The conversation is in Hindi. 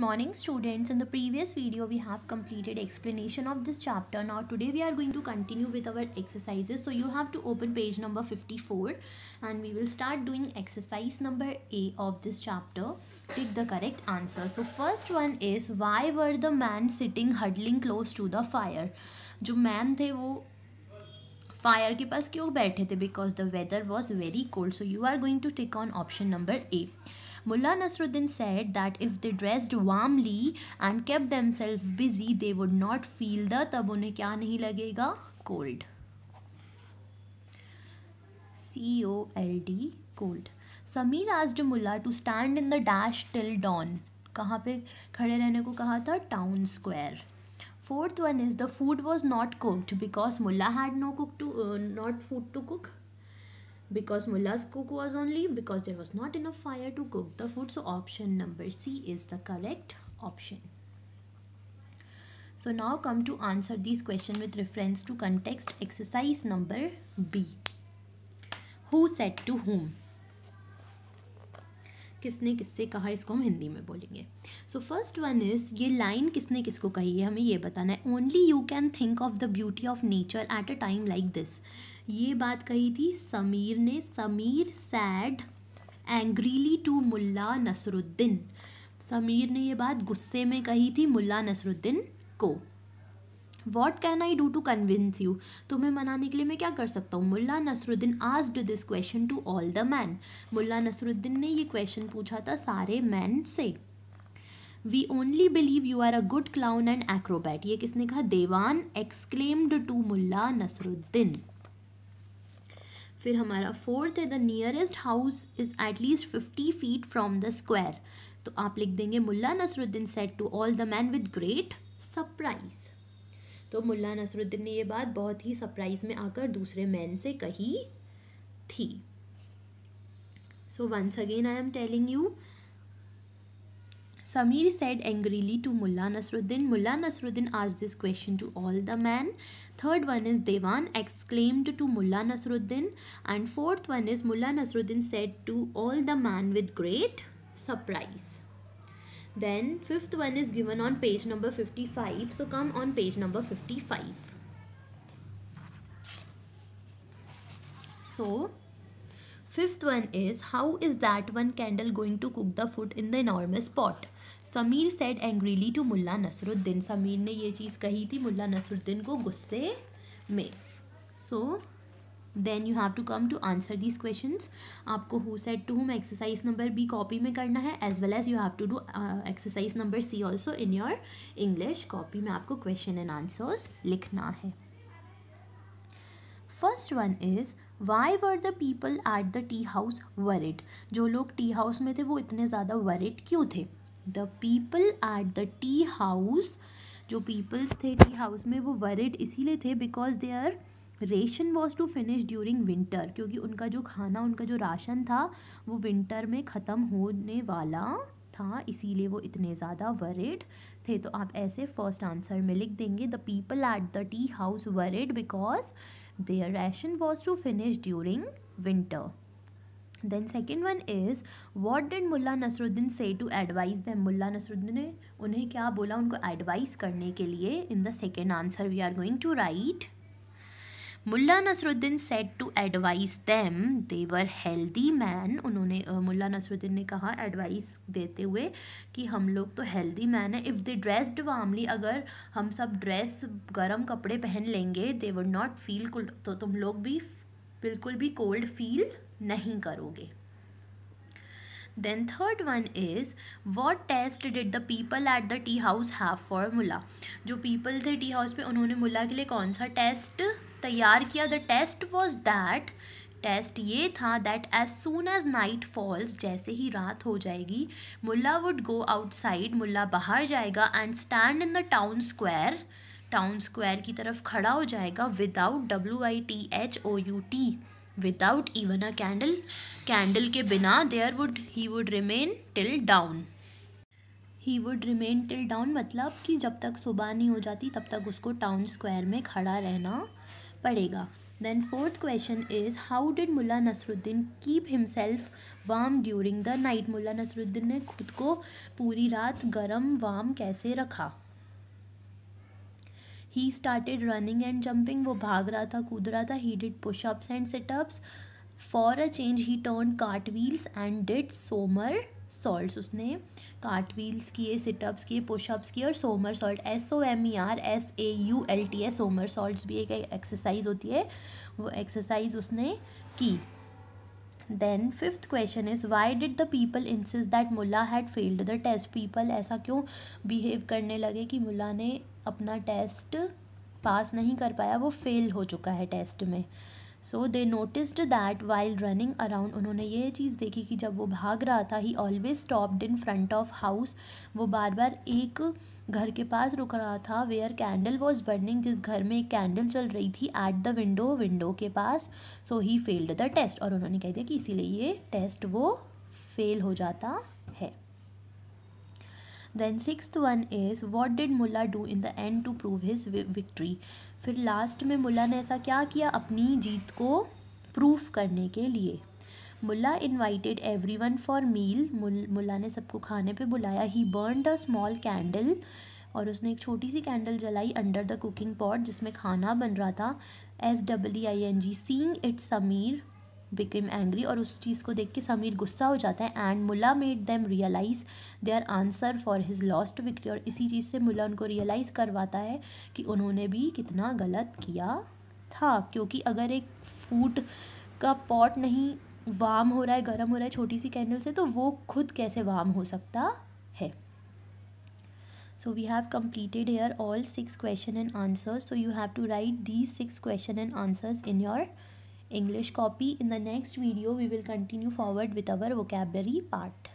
morning students. In the previous video we have completed explanation of this chapter. Now today we are going to continue with our exercises. So you have to open page number 54 and we will start doing exercise number A of this chapter. Pick the correct answer. So first one is why were the man sitting huddling close to the fire? jo man the wo fire ke paas क्यों baithe the because the weather was very cold so you are going to tick on option number a Mullah Nasruddin said that if they dressed warmly and kept themselves busy, they would not feel the तब उन्हें क्या नहीं लगेगा cold. C O L D cold. Samir asked Mullah to stand in the dash till dawn. कहाँ पे खड़े रहने को कहा था Town square. fourth one is the food was not cooked because mullah had no cook to uh, not food to cook because mullahs cook was only because there was not enough fire to cook the food so option number c is the correct option so now come to answer this question with reference to context exercise number b who said to whom किसने किससे कहा इसको हम हिंदी में बोलेंगे सो फर्स्ट वन इज़ ये लाइन किसने किसको कही है हमें ये बताना है only you can think of the beauty of nature at a time like this ये बात कही थी समीर ने Sameer said angrily to Mulla Nasruddin Sameer ने ये बात गुस्से में कही थी मुल्ला नसरुद्दीन को what can I do to convince you तुम्हें मनाने के लिए मैं क्या कर सकता हूँ Mulla Nasruddin asked this question to all the man Mulla Nasruddin ने ये क्वेश्चन पूछा था सारे मैन से we only believe you are a good clown and acrobat ये किसने कहा देवान एक्सक्लेम्ड टू मुल्ला नसरुद्दीन फिर हमारा फोर्थ है the nearest house is at least fifty feet from the square तो आप लिख देंगे Mulla Nasruddin said to all the man with great surprise तो मुल्ला नसरुद्दीन ने ये बात बहुत ही सरप्राइज में आकर दूसरे मैन से कही थी so once again I am telling you Sameer said angrily to Mulla Nasruddin Mulla Nasruddin आज this question to all the man third one is Dewan exclaimed to Mulla Nasruddin and fourth one is Mulla Nasruddin said to all the man with great surprise then fifth one is given on page number 55 so come on page number 55 so fifth one is how is that one candle going to cook the food in the enormous pot Sameer said angrily to Mulla Nasruddin Sameer ने ये चीज़ कही थी मुल्ला नसरुद्दीन को गुस्से में so so, then you have to come to answer these question आपको who said to home exercise number B copy में करना है as well as you have to do exercise number C also in your English copy में आपको क्वेश्चन एंड आंसर्स लिखना है first one is why were the people at the tea house worried जो लोग टी हाउस में थे वो इतने ज़्यादा वरिड क्यों थे the people at the tea house जो पीपल्स थे टी हाउस में वो वरिड इसीलिए थे because they are ration was to finish during winter क्योंकि उनका जो खाना उनका जो राशन था वो विंटर में ख़त्म होने वाला था इसीलिए वो इतने ज़्यादा वरिड थे तो आप ऐसे फर्स्ट आंसर में लिख देंगे the people at the tea house worried because their ration was to finish during winter then second one is what did Mulla Nasruddin से टू एडवाइज दैम मुला नसरुद्दीन ने उन्हें क्या बोला उनको एडवाइस करने के लिए in the second answer we are going to write Mulla Nasruddin said to advice them they're healthy man उन्होंने मुल्ला नसरुद्दीन ने कहा एडवाइस देते हुए कि हम लोग तो हेल्दी मैन है इफ़ दे ड्रेस्ड वामली अगर हम सब ड्रेस गर्म कपड़े पहन लेंगे दे वर नॉट फील तो तुम लोग भी बिल्कुल भी कोल्ड फील नहीं करोगे then third one is what test did the people at the tea house have for मुला जो people थे tea house पे उन्होंने मुला के लिए कौन सा test तैयार किया the test was that test ये था that as soon as night falls जैसे ही रात हो जाएगी मुल्ला वुड गो आउटसाइड मुल्ला बाहर जाएगा and stand in the town square town square की तरफ खड़ा हो जाएगा without W I T H O U T without even a candle candle के बिना there would he would remain till dawn he would remain till dawn मतलब कि जब तक सुबह नहीं हो जाती तब तक उसको टाउन स्क्वायर में खड़ा रहना पड़ेगा then fourth question is how did Mulla Nasruddin keep himself warm during the night Mulla Nasruddin ने खुद को पूरी रात गर्म वार्म कैसे रखा he started running and jumping वो भाग रहा था कूद रहा था he did pushups and situps for a change he turn cartwheels and did somersault उसने कार्टवील्स किए सिटअप्स किए पुशअप्स किए और somersault S O M E R S A U L T S somersault भी एक एक्सरसाइज होती है वो एक्सरसाइज उसने की then fifth question is why did the people insist that Mulla had failed the test people ऐसा क्यों बिहेव करने लगे कि मुला ने अपना टेस्ट पास नहीं कर पाया वो फेल हो चुका है टेस्ट में so they noticed that while running around उन्होंने ये चीज़ देखी कि जब वो भाग रहा था he always stopped in front of house वो बार बार एक घर के पास रुक रहा था वेयर कैंडल वॉज बर्निंग जिस घर में एक कैंडल चल रही थी एट द विंडो विंडो के पास so he failed the test और उन्होंने कह दिया कि इसीलिए ये टेस्ट वो फेल हो जाता then six one is what did Mulla do in the end to prove his victory फिर लास्ट में मुला ने ऐसा क्या किया अपनी जीत को प्रूफ करने के लिए Mulla invited every one for meal Mulla ने सबको खाने पे बुलाया he burn a small candle और उसने एक छोटी सी कैंडल जलाई अंडर द कुकिंग पॉट जिसमें खाना बन रहा था S W I N G seeing its Samir became angry और उस चीज़ को देख के समीर गुस्सा हो जाता है and Mulla made them realise their answer for his lost victory और इसी चीज़ से मुला उनको रियलाइज़ करवाता है कि उन्होंने भी कितना गलत किया था क्योंकि अगर एक फूट का पॉट नहीं वाम हो रहा है गर्म हो रहा है छोटी सी कैंडल से तो वो खुद कैसे वाम हो सकता है so we have completed here all six question and answers so you have to write these six question and answers in your English copy. In the next video, we will continue forward with our vocabulary part.